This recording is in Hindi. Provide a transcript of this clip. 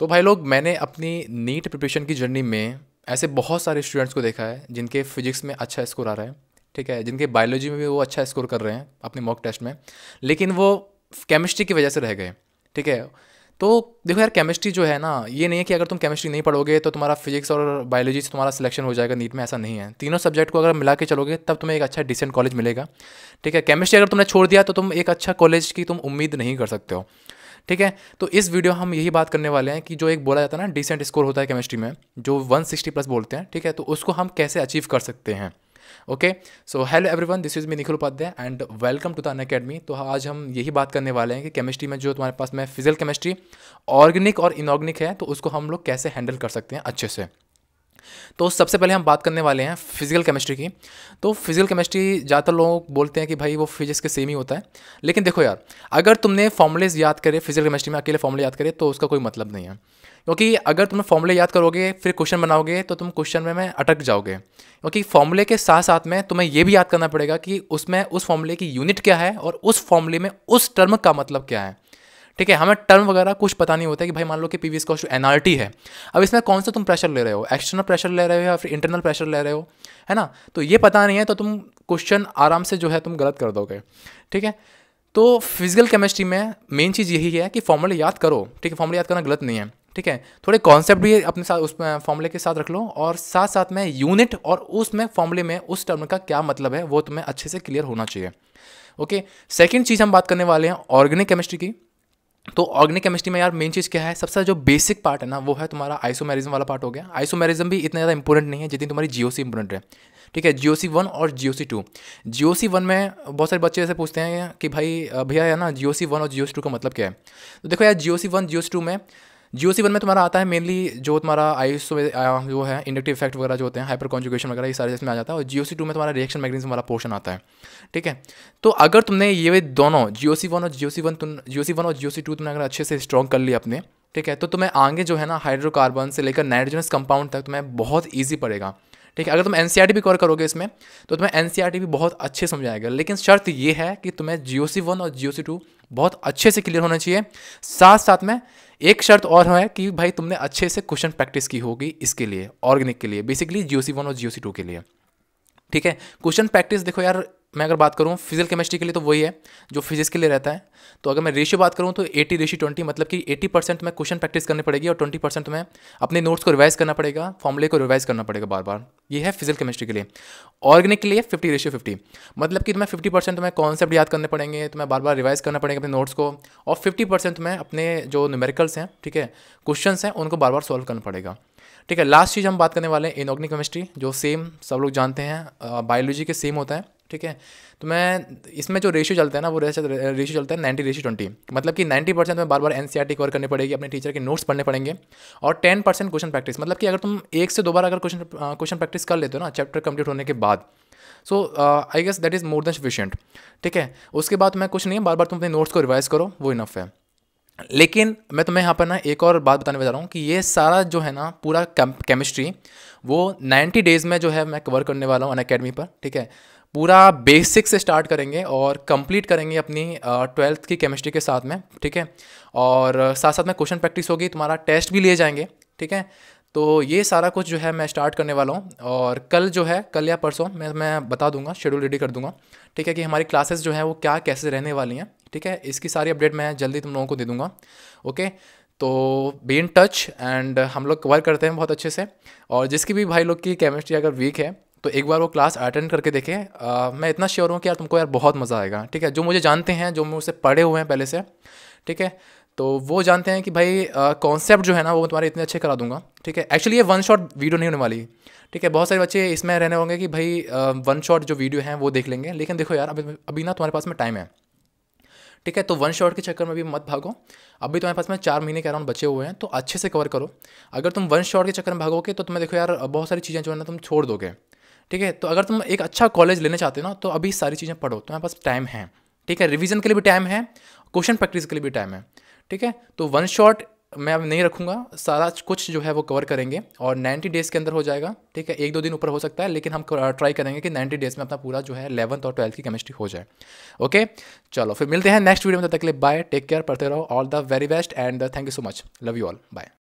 तो भाई लोग मैंने अपनी नीट प्रिपरेशन की जर्नी में ऐसे बहुत सारे स्टूडेंट्स को देखा है जिनके फिजिक्स में अच्छा स्कोर आ रहा है ठीक है जिनके बायोलॉजी में भी वो अच्छा स्कोर कर रहे हैं अपने मॉक टेस्ट में लेकिन वो केमिस्ट्री की वजह से रह गए ठीक है तो देखो यार केमिस्ट्री जो है ना ये नहीं है कि अगर तुम केमिस्ट्री नहीं पढ़ोगे तो तुम्हारा फिजिक्स और बायोलॉजी से तुम्हारा सिलेक्शन हो जाएगा नीट में ऐसा नहीं है तीनों सब्जेक्ट को अगर मिला के चलोगे तब तुम्हें एक अच्छा डिसेंट कॉलेज मिलेगा ठीक है केमिस्ट्री अगर तुमने छोड़ दिया तो तुम एक अच्छा कॉलेज की तुम उम्मीद नहीं कर सकते हो ठीक है तो इस वीडियो हम यही बात करने वाले हैं कि जो एक बोला जाता है ना डिसेंट स्कोर होता है केमिस्ट्री में जो 160 प्लस बोलते हैं ठीक है तो उसको हम कैसे अचीव कर सकते हैं okay so hello everyone this is me Nikhil Upadhyay and welcome to the Unacademy तो आज हम यही बात करने वाले हैं कि केमिस्ट्री में जो तुम्हारे पास में फिजिकल केमिस्ट्री ऑर्गेनिक और इनऑर्गेनिक है तो उसको हम लोग कैसे हैंडल कर सकते हैं अच्छे से तो सबसे पहले हम बात करने वाले हैं फिजिकल केमिस्ट्री की तो फिजिकल केमिस्ट्री ज़्यादातर लोग बोलते हैं कि भाई वो फिजिक्स के सेम ही होता है लेकिन देखो यार अगर तुमने फॉर्मूलेज याद करे फिजिकल केमिस्ट्री में अकेले फॉर्मूले याद करे तो उसका कोई मतलब नहीं है क्योंकि अगर तुम फॉर्मूले याद करोगे फिर क्वेश्चन बनाओगे तो तुम क्वेश्चन में, में अटक जाओगे क्योंकि फॉर्मूले के साथ साथ में तुम्हें यह भी याद करना पड़ेगा कि उसमें उस फॉर्मूले की यूनिट क्या है और उस फॉर्मूले में उस टर्म का मतलब क्या है ठीक है हमें टर्म वगैरह कुछ पता नहीं होता है कि भाई मान लो कि पी वी एस कॉस्ट एन आर टी है अब इसमें कौन सा तुम प्रेशर ले रहे हो एक्सटर्नल प्रेशर ले रहे हो या फिर इंटरनल प्रेशर ले रहे हो है ना तो ये पता नहीं है तो तुम क्वेश्चन आराम से जो है तुम गलत कर दोगे ठीक है तो फिजिकल केमिस्ट्री में मेन चीज़ यही है कि फॉर्मूले याद करो ठीक है फॉर्मूले याद करना गलत नहीं है ठीक है थोड़े कॉन्सेप्ट भी अपने साथ उस फॉर्मूले के साथ रख लो और साथ साथ में यूनिट और उसमें फॉर्मूले में उस टर्म का क्या मतलब है वो तुम्हें अच्छे से क्लियर होना चाहिए ओके सेकेंड चीज़ हम बात करने वाले हैं ऑर्गेनिक केमिस्ट्री की तो ऑर्गेनिक केमिस्ट्री में यार मेन चीज़ क्या है सबसे जो बेसिक पार्ट है ना वो है तुम्हारा आइसोमेरिज्म वाला पार्ट हो गया आइसोमेरिज्म भी इतना ज़्यादा इंपॉर्टेंट नहीं है जितनी तुम्हारी सी इंपॉर्टेंट है ठीक है जीओसी वन और सी टू जीओसी वन में बहुत सारे बच्चे ऐसे पूछते हैं कि भाई भैया है ना सी वन और सी टू का मतलब क्या है तो देखो यार सी वन सी टू में जियो सी वन में तुम्हारा आता है मेनली जो तुम्हारा आई जो है इंडक्टिव इफेक्ट वगैरह जो होते हैं हाइपर कॉन्जुकेशन वगैरह ये सारे इसमें आ जाता है और जियो सी टू में तुम्हारा रिएक्शन मैगनीज वाला पोर्शन आता है ठीक है तो अगर तुमने ये दोनों जियो सी वन और जियो सी वन तुम जियो सी वन और जियो सी टू तुमने अगर अच्छे से स्ट्रॉन्ग कर लिया अपने ठीक है तो तुम्हें आगे जो है ना हाइड्रोकार्बन से लेकर नाइट्रोजनस कंपाउंड तक तुम्हें बहुत ईजी पड़ेगा ठीक है अगर तुम एन e भी कवर करोगे इसमें तो तुम्हें एन e भी बहुत अच्छे समझाएगा लेकिन शर्त यह है कि तुम्हें जियो वन और जियो टू बहुत अच्छे से क्लियर होना चाहिए साथ साथ में एक शर्त और है कि भाई तुमने अच्छे से क्वेश्चन प्रैक्टिस की होगी इसके लिए ऑर्गेनिक के लिए बेसिकली जीओसी वन और जी टू के लिए ठीक है क्वेश्चन प्रैक्टिस देखो यार मैं अगर बात करूँ फिजिकल केमिस्ट्री के लिए तो वही है जो फिजिक्स के लिए रहता है तो अगर मैं रेशियो बात करूँ तो एटी रेशियो ट्वेंटी मतलब कि एटी परसेंट में क्वेश्चन प्रैक्टिस करनी पड़ेगी और ट्वेंटी परसेंट में अपने नोट्स को रिवाइज करना पड़ेगा फॉर्मूले को रिवाइज करना पड़ेगा बार बार ये है फिजिकल केमिस्ट्री के लिए ऑर्गेनिक के लिए फिफ्टी रेशियो फिफ्टी मतलब कि तुम्हें फिफ्टी परसेंट में कॉन्सेप्ट याद करने पड़ेंगे तो मैं बार बार रिवाइज करना पड़ेगा अपने नोट्स को और फिफ्टी परसेंट में अपने जो न्यूमेरिकल्स हैं ठीक है क्वेश्चन हैं उनको बार बार सॉल्व करना पड़ेगा ठीक है लास्ट चीज़ हम बात करने वाले हैं इनऑर्गेनिक केमिस्ट्री जो सेम सब लोग जानते हैं बायोलॉजी के सेम होता है ठीक है तो मैं इसमें जो रेशियो चलता है ना वो रेशियो चलता है नाइन्टी रेशियो ट्वेंटी मतलब कि नाइन्टी परसेंट में बार बार एन सी कवर करनी पड़ेगी अपने टीचर के नोट्स पढ़ने पड़ेंगे और टेन परसेंट क्वेश्चन प्रैक्टिस मतलब कि अगर तुम एक से दो बार अगर क्वेश्चन क्वेश्चन प्रैक्टिस कर लेते हो ना चैप्टर कंप्लीट होने के बाद so I guess that is more than sufficient ठीक है उसके बाद मैं कुछ नहीं है बार बार तुम अपने नोट्स को रिवाइज करो वो इनफ है लेकिन मैं तुम्हें यहाँ पर ना एक और बात बताने जा रहा हूँ कि ये सारा जो है ना पूरा केमिस्ट्री वो नाइन्टी डेज़ में जो है मैं कवर करने वाला हूँ अन अकेडमी पर ठीक है पूरा बेसिक से स्टार्ट करेंगे और कंप्लीट करेंगे अपनी ट्वेल्थ की केमिस्ट्री के साथ में ठीक है और साथ साथ में क्वेश्चन प्रैक्टिस होगी तुम्हारा टेस्ट भी लिए जाएंगे ठीक है तो ये सारा कुछ जो है मैं स्टार्ट करने वाला हूँ और कल जो है कल या परसों मैं मैं बता दूंगा शेड्यूल रेडी कर दूंगा ठीक है कि हमारी क्लासेस जो है वो क्या कैसे रहने वाली हैं ठीक है इसकी सारी अपडेट मैं जल्दी तुम लोगों को दे दूंगा ओके तो बी इन टच एंड हम लोग कवर करते हैं बहुत अच्छे से और जिसकी भी भाई लोग की केमिस्ट्री अगर वीक है तो एक बार वो क्लास अटेंड करके देखें मैं इतना श्योर हूँ कि यार तुमको यार बहुत मज़ा आएगा ठीक है जो मुझे जानते हैं जो मुझसे पढ़े हुए हैं पहले से ठीक है तो वो जानते हैं कि भाई कॉन्सेप्ट जो है ना वो तुम्हारे इतने अच्छे करा दूंगा ठीक है एक्चुअली ये वन शॉट वीडियो नहीं होने वाली ठीक है बहुत सारे बच्चे इसमें रहने होंगे कि भाई वन शॉट जो वीडियो हैं वो देख लेंगे लेकिन देखो यार अभी अभी ना तुम्हारे पास में टाइम है ठीक है तो वन शॉट के चक्कर में भी मत भागो अभी तुम्हारे पास में चार महीने के अराउंड बचे हुए हैं तो अच्छे से कवर करो अगर तुम वन शॉट के चक्कर में भागोगे तो तुम्हें देखो यार बहुत सारी चीज़ें जो है ना तुम छोड़ दोगे ठीक है तो अगर तुम एक अच्छा कॉलेज लेना चाहते हो ना तो अभी सारी चीज़ें पढ़ो तुम्हारे पास टाइम है ठीक है रिविजन के लिए भी टाइम है क्वेश्चन प्रैक्टिस के लिए भी टाइम है ठीक है तो वन शॉट मैं अब नहीं रखूँगा सारा कुछ जो है वो कवर करेंगे और नाइन्टी डेज़ के अंदर हो जाएगा ठीक है एक दो दिन ऊपर हो सकता है लेकिन हम ट्राई करेंगे कि नाइन्टी डेज़ में अपना पूरा जो है इलेवंथ और ट्वेल्थ की केमिस्ट्री हो जाए ओके चलो फिर मिलते हैं नेक्स्ट वीडियो में तब तक के लिए बाय टेक केयर पढ़ते रहो all the very best and thank you so much love you all bye